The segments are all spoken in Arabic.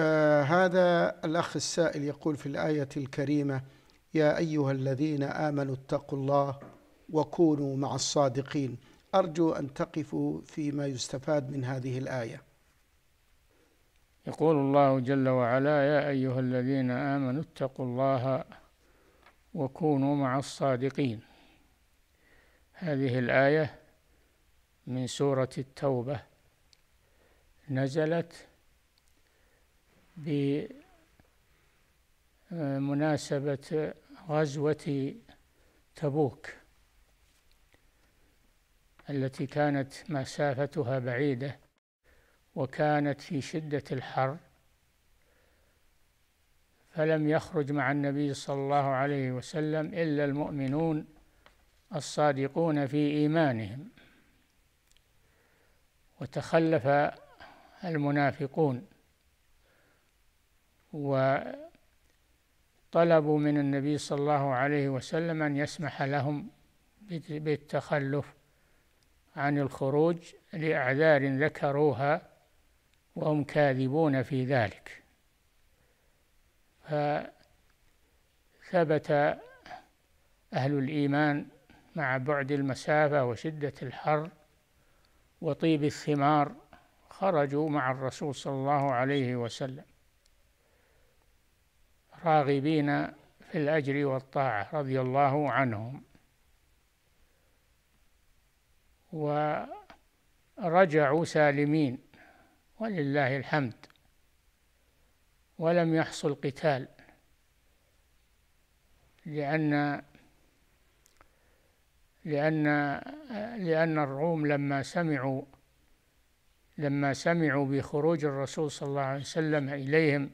آه، هذا الأخ السائل يقول في الآية الكريمة يا أيها الذين آمنوا اتقوا الله وكونوا مع الصادقين أرجو أن تقفوا فيما يستفاد من هذه الآية يقول الله جل وعلا يا أيها الذين آمنوا اتقوا الله وكونوا مع الصادقين هذه الآية من سورة التوبة نزلت بمناسبة غزوة تبوك التي كانت مسافتها بعيدة وكانت في شدة الحر فلم يخرج مع النبي صلى الله عليه وسلم إلا المؤمنون الصادقون في إيمانهم وتخلف المنافقون وطلبوا من النبي صلى الله عليه وسلم أن يسمح لهم بالتخلف عن الخروج لأعذار ذكروها وهم كاذبون في ذلك فثبت أهل الإيمان مع بعد المسافة وشدة الحر وطيب الثمار خرجوا مع الرسول صلى الله عليه وسلم راغبين في الأجر والطاعة رضي الله عنهم ورجعوا سالمين ولله الحمد ولم يحصل قتال لأن لأن لأن الروم لما سمعوا لما سمعوا بخروج الرسول صلى الله عليه وسلم إليهم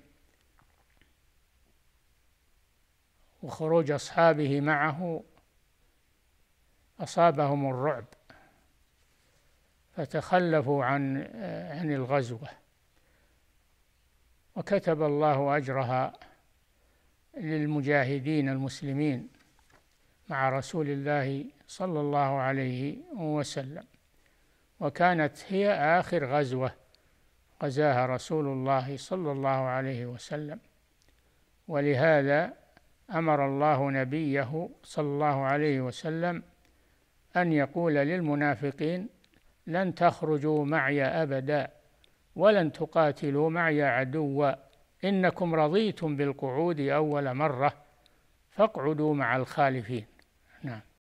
وخروج أصحابه معه أصابهم الرعب فتخلفوا عن عن الغزوة وكتب الله أجرها للمجاهدين المسلمين مع رسول الله صلى الله عليه وسلم وكانت هي آخر غزوة غزاها رسول الله صلى الله عليه وسلم ولهذا امر الله نبيه صلى الله عليه وسلم ان يقول للمنافقين لن تخرجوا معي ابدا ولن تقاتلوا معي عدوا انكم رضيتم بالقعود اول مره فاقعدوا مع الخالفين نعم